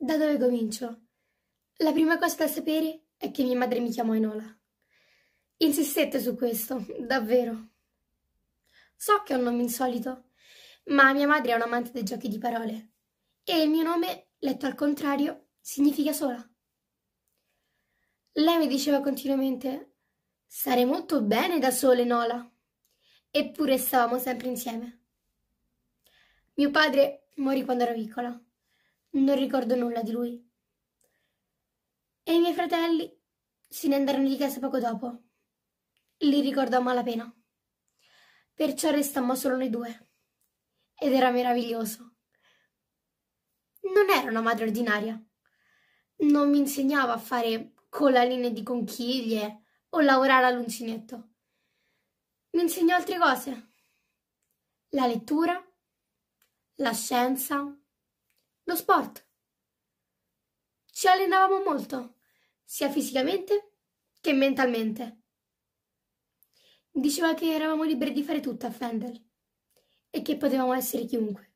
Da dove comincio? La prima cosa da sapere è che mia madre mi chiamò Enola. Insistette su questo, davvero. So che è un nome insolito, ma mia madre è un amante dei giochi di parole e il mio nome, letto al contrario, significa sola. Lei mi diceva continuamente Stare molto bene da sole, Nola. Eppure stavamo sempre insieme. Mio padre morì quando ero piccola non ricordo nulla di lui. E i miei fratelli se ne andarono di casa poco dopo. Li ricordo a malapena. Perciò restammo solo noi due. Ed era meraviglioso. Non era una madre ordinaria. Non mi insegnava a fare collaline di conchiglie o lavorare all'uncinetto. Mi insegnò altre cose. La lettura, la scienza, lo sport. Ci allenavamo molto, sia fisicamente che mentalmente. Diceva che eravamo liberi di fare tutto a Fendel e che potevamo essere chiunque.